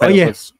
Oye. Pues,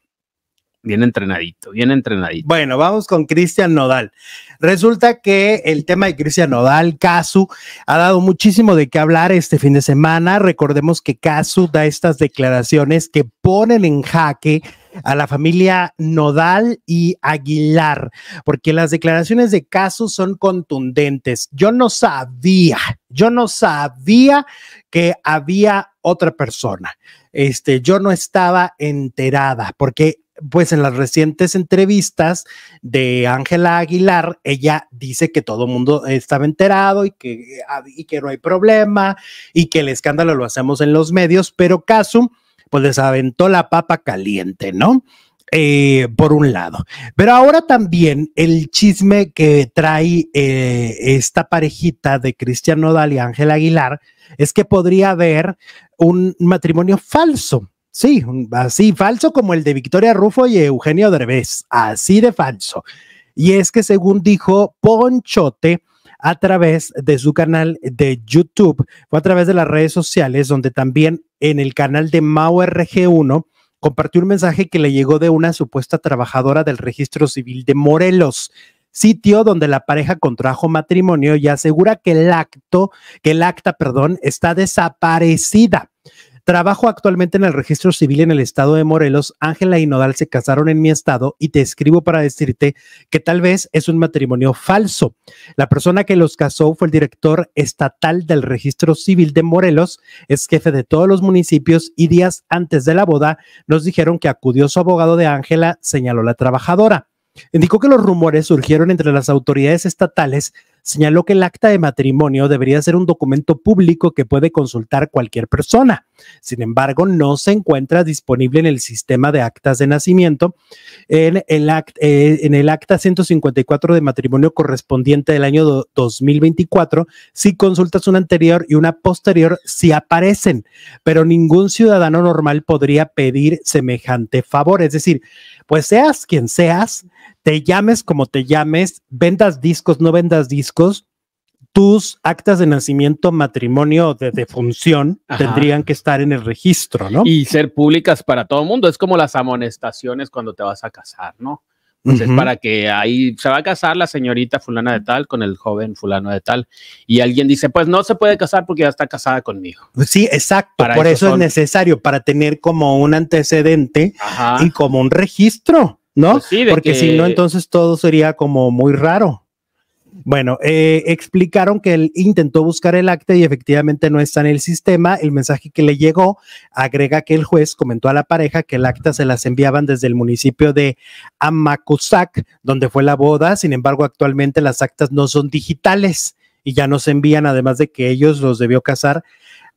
bien entrenadito, bien entrenadito. Bueno, vamos con Cristian Nodal. Resulta que el tema de Cristian Nodal, Casu, ha dado muchísimo de qué hablar este fin de semana. Recordemos que Casu da estas declaraciones que ponen en jaque a la familia Nodal y Aguilar, porque las declaraciones de Casu son contundentes. Yo no sabía, yo no sabía que había otra persona. Este, yo no estaba enterada porque pues en las recientes entrevistas de Ángela Aguilar, ella dice que todo el mundo estaba enterado y que, ah, y que no hay problema y que el escándalo lo hacemos en los medios, pero caso pues les aventó la papa caliente, ¿no? Eh, por un lado. Pero ahora también el chisme que trae eh, esta parejita de Cristian Nodal y Ángel Aguilar es que podría haber un matrimonio falso. Sí, así falso como el de Victoria Rufo y Eugenio Derbez, así de falso. Y es que según dijo Ponchote, a través de su canal de YouTube, fue a través de las redes sociales, donde también en el canal de rg 1 compartió un mensaje que le llegó de una supuesta trabajadora del registro civil de Morelos sitio donde la pareja contrajo matrimonio y asegura que el acto, que el acta, perdón, está desaparecida. Trabajo actualmente en el registro civil en el estado de Morelos. Ángela y Nodal se casaron en mi estado y te escribo para decirte que tal vez es un matrimonio falso. La persona que los casó fue el director estatal del registro civil de Morelos, es jefe de todos los municipios y días antes de la boda nos dijeron que acudió su abogado de Ángela, señaló la trabajadora. Indicó que los rumores surgieron entre las autoridades estatales, señaló que el acta de matrimonio debería ser un documento público que puede consultar cualquier persona. Sin embargo, no se encuentra disponible en el sistema de actas de nacimiento, en el, eh, acta 154 de matrimonio correspondiente del año 2024. Si consultas una anterior y una posterior, sí aparecen, pero ningún ciudadano normal podría pedir semejante favor. Es decir, pues seas quien seas, te llames como te llames, vendas discos, no vendas discos, tus actas de nacimiento, matrimonio o de defunción tendrían que estar en el registro, ¿no? Y ser públicas para todo el mundo. Es como las amonestaciones cuando te vas a casar, ¿no? entonces pues para que ahí se va a casar la señorita fulana de tal con el joven fulano de tal. Y alguien dice, pues no se puede casar porque ya está casada conmigo. Pues sí, exacto. por eso, es necesario, para tener como un antecedente y como un registro, ¿no? Pues sí, porque si no, entonces todo sería como muy raro. Bueno, eh, explicaron que él intentó buscar el acta y efectivamente no está en el sistema. El mensaje que le llegó agrega que el juez comentó a la pareja que el acta se las enviaban desde el municipio de Amacuzac, donde fue la boda. Sin embargo, actualmente las actas no son digitales y ya no se envían, además de que ellos los debió casar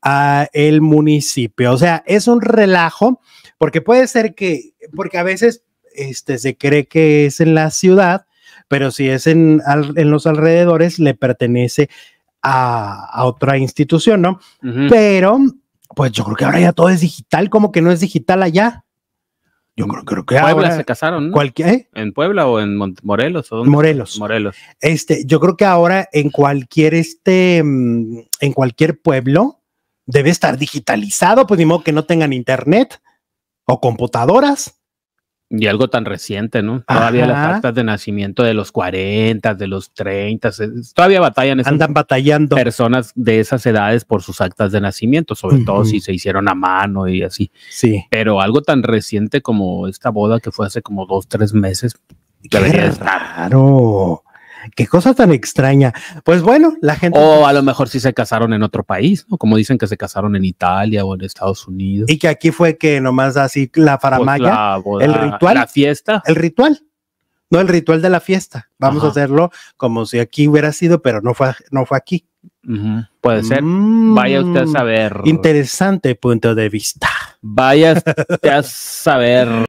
a el municipio. O sea, es un relajo porque puede ser que, porque a veces este, se cree que es en la ciudad pero si es en, en los alrededores, le pertenece a, otra institución, ¿no? Pero, pues yo creo que ahora ya todo es digital, como que no es digital allá. Yo creo, creo que en Puebla se casaron, ¿no? ¿eh? ¿En Puebla o en Morelos? O Morelos. Morelos. Este, yo creo que ahora en cualquier este, mm, en cualquier pueblo debe estar digitalizado, pues ni modo que no tengan internet o computadoras. Y algo tan reciente, ¿no? Todavía las actas de nacimiento de los 40, de los 30, todavía batallan. Esas Andan batallando. Personas de esas edades por sus actas de nacimiento, sobre todo si se hicieron a mano y así. Sí. Pero algo tan reciente como esta boda que fue hace como dos, tres meses, Raro. Qué cosa tan extraña. Pues bueno, la gente. O a lo mejor sí se casaron en otro país, ¿no? Como dicen que se casaron en Italia o en Estados Unidos. Y que aquí fue que nomás así la pues faramaya, el ritual. La fiesta. El ritual. No, el ritual de la fiesta. Vamos a hacerlo como si aquí hubiera sido, pero no fue, no fue aquí. Puede ser. Mm. Vaya usted a saber. Interesante punto de vista. Vaya usted a saber.